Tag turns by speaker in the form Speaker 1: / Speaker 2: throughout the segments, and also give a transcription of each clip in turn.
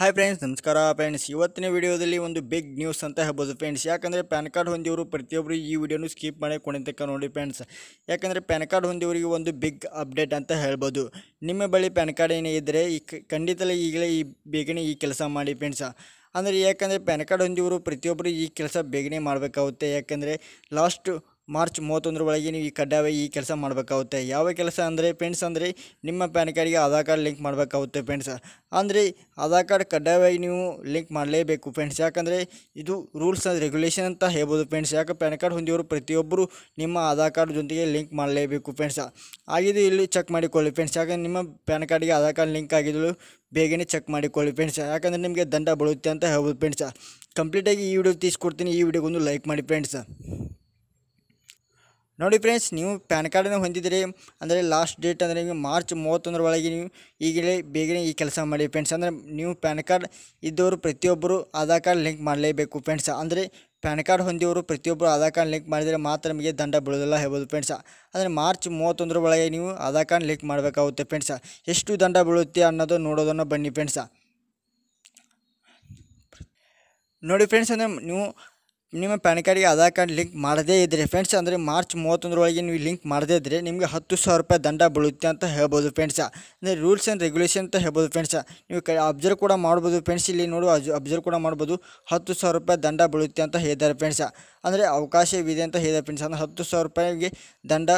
Speaker 1: hi friends ನಮಸ್ಕಾರ friends ಇವತ್ತಿನ ವಿಡಿಯೋದಲ್ಲಿ ಒಂದು ಬಿಗ್ ನ್ಯೂಸ್ ಅಂತ ಹೇಳ್ಬೋದು ಫ್ರೆಂಡ್ಸ್ ಯಾಕಂದರೆ ಪ್ಯಾನ್ ಕಾರ್ಡ್ ಹೊಂದಿವರು ಪ್ರತಿಯೊಬ್ಬರು ಈ ವಿಡಿಯೋನು ಸ್ಕಿಪ್ ಮಾಡಿ ಕೊಂಡಿದ್ದಕ್ಕೆ ನೋಡಿ ಫ್ರೆಂಡ್ಸ್ ಯಾಕಂದರೆ ಪ್ಯಾನ್ ಕಾರ್ಡ್ ಹೊಂದಿವರಿಗೆ ಒಂದು ಬಿಗ್ ಅಪ್ಡೇಟ್ ಅಂತ ಹೇಳ್ಬೋದು ನಿಮ್ಮ ಬಳಿ ಪ್ಯಾನ್ ಕಾರ್ಡ್ ಏನೇ ಇದ್ದರೆ ಈ ಖಂಡಿತಲೇ ಈಗಲೇ ಈ ಬೇಗನೆ ಈ ಕೆಲಸ ಮಾಡಿ ಫ್ರೆಂಡ್ಸ್ ಅಂದರೆ ಯಾಕಂದರೆ ಪ್ಯಾನ್ ಕಾರ್ಡ್ ಹೊಂದಿವರು ಪ್ರತಿಯೊಬ್ಬರು ಈ ಕೆಲಸ ಬೇಗನೆ ಮಾಡಬೇಕಾಗುತ್ತೆ ಯಾಕಂದರೆ ಲಾಸ್ಟ್ ಮಾರ್ಚ್ ಮೂವತ್ತೊಂದರ ಒಳಗೆ ನೀವು ಈ ಕಡ್ಡಾಯವಾಗಿ ಈ ಕೆಲಸ ಮಾಡಬೇಕಾಗುತ್ತೆ ಯಾವ ಕೆಲಸ ಅಂದರೆ ಫ್ರೆಂಡ್ಸ್ ಅಂದರೆ ನಿಮ್ಮ ಪ್ಯಾನ್ ಕಾರ್ಡ್ಗೆ ಆಧಾರ್ ಕಾರ್ಡ್ ಲಿಂಕ್ ಮಾಡಬೇಕಾಗುತ್ತೆ ಫ್ರೆಂಡ್ಸ್ ಅಂದರೆ ಆಧಾರ್ ಕಾರ್ಡ್ ಕಡ್ಡಾಯವಾಗಿ ನೀವು ಲಿಂಕ್ ಮಾಡಲೇಬೇಕು ಫ್ರೆಂಡ್ಸ್ ಯಾಕಂದರೆ ಇದು ರೂಲ್ಸ್ ಆ್ಯಂಡ್ ರೆಗ್ಯುಲೇಷನ್ ಅಂತ ಹೇಳ್ಬೋದು ಫ್ರೆಂಡ್ಸ್ ಯಾಕೆ ಪ್ಯಾನ್ ಕಾರ್ಡ್ ಹೊಂದಿರೋರು ಪ್ರತಿಯೊಬ್ಬರು ನಿಮ್ಮ ಆಧಾರ್ ಕಾರ್ಡ್ ಜೊತೆಗೆ ಲಿಂಕ್ ಮಾಡಲೇಬೇಕು ಫ್ರೆಂಡ್ಸ್ ಆಗಿದ್ದು ಇಲ್ಲಿ ಚೆಕ್ ಮಾಡಿಕೊಳ್ಳಿ ಫ್ರೆಂಡ್ಸ್ ಯಾಕಂದರೆ ನಿಮ್ಮ ಪ್ಯಾನ್ ಕಾರ್ಡ್ಗೆ ಆಧಾರ್ ಕಾರ್ಡ್ ಲಿಂಕ್ ಆಗಿದ್ದು ಬೇಗನೆ ಚೆಕ್ ಮಾಡಿಕೊಳ್ಳಿ ಫ್ರೆಂಡ್ಸ್ ಯಾಕಂದರೆ ನಿಮಗೆ ದಂಡ ಬಳುತ್ತೆ ಅಂತ ಹೇಳ್ಬೋದು ಫ್ರೆಂಡ್ಸ್ ಕಂಪ್ಲೀಟಾಗಿ ಈ ವಿಡಿಯೋ ತೀಸ್ಕೊಡ್ತೀನಿ ಈ ವಿಡಿಯೋಗೊಂದು ಲೈಕ್ ಮಾಡಿ ಫ್ರೆಂಡ್ಸ್ ನೋಡಿ ಫ್ರೆಂಡ್ಸ್ ನೀವು ಪ್ಯಾನ್ ಕಾರ್ಡನ್ನು ಹೊಂದಿದರೆ ಅಂದರೆ ಲಾಸ್ಟ್ ಡೇಟ್ ಅಂದರೆ ನೀವು ಮಾರ್ಚ್ ಮೂವತ್ತೊಂದರ ಒಳಗೆ ನೀವು ಈಗಲೇ ಬೇಗನೆ ಈ ಕೆಲಸ ಮಾಡಿ ಫ್ರೆಂಡ್ಸ್ ಅಂದರೆ ನೀವು ಪ್ಯಾನ್ ಕಾರ್ಡ್ ಇದ್ದವರು ಪ್ರತಿಯೊಬ್ಬರು ಆಧಾರ್ ಕಾರ್ಡ್ ಲಿಂಕ್ ಮಾಡಲೇಬೇಕು ಫ್ರೆಂಡ್ಸ್ ಅಂದರೆ ಪ್ಯಾನ್ ಕಾರ್ಡ್ ಹೊಂದಿದವರು ಪ್ರತಿಯೊಬ್ಬರು ಆಧಾರ್ ಕಾರ್ಡ್ ಲಿಂಕ್ ಮಾಡಿದರೆ ಮಾತ್ರ ನಿಮಗೆ ದಂಡ ಬೀಳೋದಿಲ್ಲ ಹೇಳ್ಬೋದು ಫ್ರೆಂಡ್ಸ್ ಅಂದರೆ ಮಾರ್ಚ್ ಮೂವತ್ತೊಂದರ ಒಳಗೆ ನೀವು ಆಧಾರ್ ಕಾರ್ಡ್ ಲಿಂಕ್ ಮಾಡಬೇಕಾಗುತ್ತೆ ಫ್ರೆಂಡ್ಸ್ ಎಷ್ಟು ದಂಡ ಬೀಳುತ್ತೆ ಅನ್ನೋದು ನೋಡೋದನ್ನು ಬನ್ನಿ ಫ್ರೆಂಡ್ಸ್ ನೋಡಿ ಫ್ರೆಂಡ್ಸ್ ಅಂದರೆ ನೀವು ನಿಮ್ಮ ಪ್ಯಾನ್ ಕಾರ್ಡಿಗೆ ಆಧಾರ್ ಕಾರ್ಡ್ ಲಿಂಕ್ ಮಾಡದೇ ಇದ್ದರೆ ಫ್ರೆಂಡ್ಸ್ ಅಂದರೆ ಮಾರ್ಚ್ ಮೂವತ್ತೊಂದರೊಳಗೆ ನೀವು ಲಿಂಕ್ ಮಾಡದೇ ಇದ್ದರೆ ನಿಮಗೆ ಹತ್ತು ಸಾವಿರ ರೂಪಾಯಿ ದಂಡ ಬೀಳುತ್ತೆ ಅಂತ ಹೇಳ್ಬೋದು ಫ್ರೆಂಡ್ಸ ಅಂದರೆ ರೂಲ್ಸ್ ಆ್ಯಂಡ್ ರೆಗ್ಯುಲೇಷನ್ ಅಂತ ಹೇಳ್ಬೋದು ಫ್ರೆಂಡ್ಸ ನೀವು ಅಬ್ಸರ್ವ್ ಕೂಡ ಮಾಡ್ಬೋದು ಫ್ರೆಂಡ್ಸ್ ಇಲ್ಲಿ ನೋಡು ಅಬ್ಸರ್ವ್ ಕೂಡ ಮಾಡ್ಬೋದು ಹತ್ತು ಸಾವಿರ ರೂಪಾಯಿ ದಂಡ ಬೀಳುತ್ತೆ ಅಂತ ಹೇಳಿದ್ದಾರೆ ಫ್ರೆಂಡ್ಸ ಅಂದರೆ ಅವಕಾಶವಿದೆ ಅಂತ ಹೇಳಿದ್ದಾರೆ ಫ್ರೆಂಡ್ಸ್ ಅಂದರೆ ಹತ್ತು ಸಾವಿರ ರೂಪಾಯಿಗೆ ದಂಡ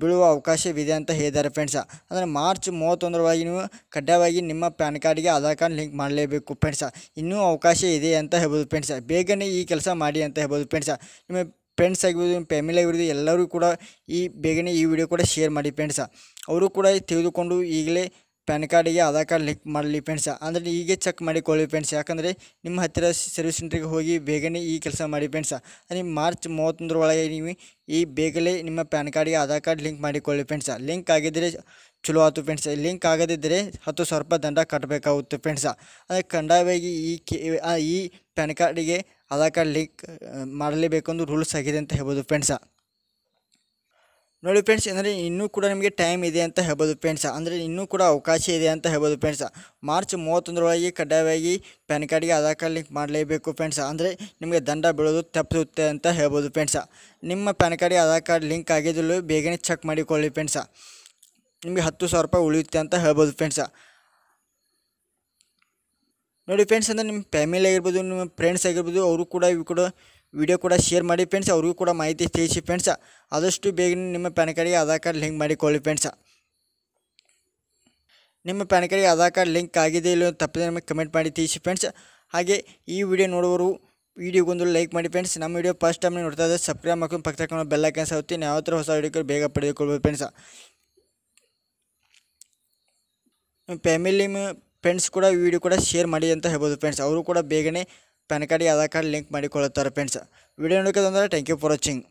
Speaker 1: ಬೀಳುವ ಅವಕಾಶವಿದೆ ಅಂತ ಹೇಳಿದ್ದಾರೆ ಫ್ರೆಂಡ್ಸ್ ಅಂದರೆ ಮಾರ್ಚ್ ಮೂವತ್ತೊಂದರವಾಗಿ ನೀವು ಕಡ್ಡಾಯವಾಗಿ ನಿಮ್ಮ ಪ್ಯಾನ್ ಕಾರ್ಡ್ಗೆ ಆಧಾರ್ ಕಾರ್ಡ್ ಲಿಂಕ್ ಮಾಡಲೇಬೇಕು ಫ್ರೆಂಡ್ಸ ಇನ್ನೂ ಅವಕಾಶ ಇದೆ ಅಂತ ಹೇಳ್ಬೋದು ಫ್ರೆಂಡ್ಸ ಬೇಗನೆ ಈ ಕೆಲಸ ಮಾಡಿ ಅಂತ ಹೇಳ್ಬೋದು ಫ್ರೆಂಡ್ಸ ನಿಮ್ಮ ಫ್ರೆಂಡ್ಸ್ ಆಗಿರ್ಬೋದು ನಿಮ್ಮ ಫ್ಯಾಮಿಲಿ ಆಗಿರ್ಬೋದು ಎಲ್ಲರೂ ಕೂಡ ಈ ಬೇಗನೆ ಈ ವಿಡಿಯೋ ಕೂಡ ಶೇರ್ ಮಾಡಿ ಫ್ರೆಂಡ್ಸ ಅವರು ಕೂಡ ತಿಳಿದುಕೊಂಡು ಈಗಲೇ ಪ್ಯಾನ್ ಕಾರ್ಡಿಗೆ ಆಧಾರ್ ಕಾರ್ಡ್ ಲಿಂಕ್ ಮಾಡಲಿ ಫ್ರೆಂಡ್ಸ್ ಅಂದರೆ ಹೀಗೆ ಚೆಕ್ ಮಾಡಿಕೊಳ್ಳಿ ಫ್ರೆಂಡ್ಸ್ ಯಾಕಂದರೆ ನಿಮ್ಮ ಹತ್ತಿರ ಸರ್ವಿಸ್ ಸೆಂಟ್ರಿಗೆ ಹೋಗಿ ಬೇಗನೆ ಈ ಕೆಲಸ ಮಾಡಿ ಫ್ರೆಂಡ್ಸ್ ಅಂದರೆ ಮಾರ್ಚ್ ಮೂವತ್ತೊಂದರೊಳಗೆ ನೀವು ಈ ಬೇಗಲೇ ನಿಮ್ಮ ಪ್ಯಾನ್ ಕಾರ್ಡಿಗೆ ಆಧಾರ್ ಕಾರ್ಡ್ ಲಿಂಕ್ ಮಾಡಿಕೊಳ್ಳಿ ಫ್ರೆಂಡ್ಸ್ ಲಿಂಕ್ ಆಗಿದ್ದರೆ ಚಲೋ ಆಯಿತು ಫ್ರೆಂಡ್ಸ್ ಲಿಂಕ್ ಆಗದಿದ್ದರೆ ಹತ್ತು ಸಾವಿರ ರೂಪಾಯಿ ದಂಡ ಕಟ್ಟಬೇಕಾಗುತ್ತೆ ಫ್ರೆಂಡ್ಸ ಅಂದರೆ ಕಡ್ಡಾಯವಾಗಿ ಈ ಕೆ ಈ ಪ್ಯಾನ್ ಕಾರ್ಡಿಗೆ ಆಧಾರ್ ಕಾರ್ಡ್ ಲಿಂಕ್ ಮಾಡಲೇಬೇಕೊಂದು ರೂಲ್ಸ್ ಆಗಿದೆ ಅಂತ ಹೇಳ್ಬೋದು ಫ್ರೆಂಡ್ಸ ನೋಡಿ ಫ್ರೆಂಡ್ಸ್ ಅಂದರೆ ಇನ್ನೂ ಕೂಡ ನಿಮಗೆ ಟೈಮ್ ಇದೆ ಅಂತ ಹೇಳ್ಬೋದು ಫ್ರೆಂಡ್ಸ್ ಅಂದರೆ ಇನ್ನೂ ಕೂಡ ಅವಕಾಶ ಇದೆ ಅಂತ ಹೇಳ್ಬೋದು ಫ್ರೆಂಡ್ಸ್ ಮಾರ್ಚ್ ಮೂವತ್ತೊಂದರೊಳಗೆ ಕಡ್ಡಾಯವಾಗಿ ಪ್ಯಾನ್ ಕಾರ್ಡ್ಗೆ ಆಧಾರ್ ಕಾರ್ಡ್ ಲಿಂಕ್ ಮಾಡಲೇಬೇಕು ಫ್ರೆಂಡ್ಸ್ ಅಂದರೆ ನಿಮಗೆ ದಂಡ ಬೀಳೋದು ತಪ್ಪಿಸುತ್ತೆ ಅಂತ ಹೇಳ್ಬೋದು ಫ್ರೆಂಡ್ಸ್ ನಿಮ್ಮ ಪ್ಯಾನ್ ಕಾರ್ಡ್ಗೆ ಆಧಾರ್ ಕಾರ್ಡ್ ಲಿಂಕ್ ಆಗಿದ್ದರೂ ಬೇಗನೆ ಚೆಕ್ ಮಾಡಿಕೊಳ್ಳಿ ಫ್ರೆಂಡ್ಸ್ ನಿಮಗೆ ಹತ್ತು ಸಾವಿರ ರೂಪಾಯಿ ಉಳಿಯುತ್ತೆ ಅಂತ ಹೇಳ್ಬೋದು ಫ್ರೆಂಡ್ಸ್ ನೋಡಿ ಫ್ರೆಂಡ್ಸ್ ಅಂದರೆ ನಿಮ್ಮ ಫ್ಯಾಮಿಲಿ ಆಗಿರ್ಬೋದು ನಿಮ್ಮ ಫ್ರೆಂಡ್ಸ್ ಆಗಿರ್ಬೋದು ಅವರು ಕೂಡ ಇವು ಕೂಡ ವಿಡಿಯೋ ಕೂಡ ಶೇರ್ ಮಾಡಿ ಫ್ರೆಂಡ್ಸ್ ಅವ್ರಿಗೂ ಕೂಡ ಮಾಹಿತಿ ತಿಳಿಸಿ ಫ್ರೆಂಡ್ಸ್ ಆದಷ್ಟು ಬೇಗನೆ ನಿಮ್ಮ ಪ್ಯಾನ್ ಕಾರ್ಡಿಗೆ ಆಧಾರ್ ಕಾರ್ಡ್ ಲಿಂಕ್ ಮಾಡಿಕೊಳ್ಳಿ ಫ್ರೆಂಡ್ಸ್ ನಿಮ್ಮ ಪ್ಯಾನ್ ಕಾರ್ಡ್ಗೆ ಆಧಾರ್ ಕಾರ್ಡ್ ಲಿಂಕ್ ಆಗಿದೆ ಇಲ್ಲೋ ತಪ್ಪದೆ ನಿಮಗೆ ಕಮೆಂಟ್ ಮಾಡಿ ತಿಳಿಸಿ ಫ್ರೆಂಡ್ಸ್ ಹಾಗೆ ಈ ವಿಡಿಯೋ ನೋಡುವರು ವಿಡಿಯೋಗೊಂದು ಲೈಕ್ ಮಾಡಿ ಫ್ರೆಂಡ್ಸ್ ನಮ್ಮ ವಿಡಿಯೋ ಫಸ್ಟ್ ಟೈಮ್ ನೋಡ್ತಾ ಇದ್ದರೆ ಸಬ್ಸ್ಕ್ರೈಬ್ ಮಾಡ್ಕೊಂಡು ಪಕ್ಕ ಬೆಲ್ಲ ಬೆಲ್ಲೈಕನ್ ಸಾಗುತ್ತೀನಿ ಯಾವ ಥರ ಹೊಸ ವಿಡಿಯೋ ಬೇಗ ಪಡೆದುಕೊಳ್ಬೋದು ಫ್ರೆಂಡ್ಸ್ ಫ್ಯಾಮಿಲಿ ಫ್ರೆಂಡ್ಸ್ ಕೂಡ ವಿಡಿಯೋ ಕೂಡ ಶೇರ್ ಮಾಡಿ ಅಂತ ಹೇಳ್ಬೋದು ಫ್ರೆಂಡ್ಸ್ ಅವರು ಕೂಡ ಬೇಗನೆ ಪ್ಯಾನ್ ಕಾರ್ಡಿಗೆ ಆಧಾರ್ ಕಾರ್ಡ್ ಲಿಂಕ್ ಮಾಡಿಕೊಳ್ಳುತ್ತಾರೆ ಫ್ರೆಂಡ್ಸ್ ವಿಡಿಯೋ ನೋಡೋಕ್ಕಂದ್ರೆ ಥ್ಯಾಂಕ್ ಯು ಫಾರ್ ವಾಚಿಂಗ್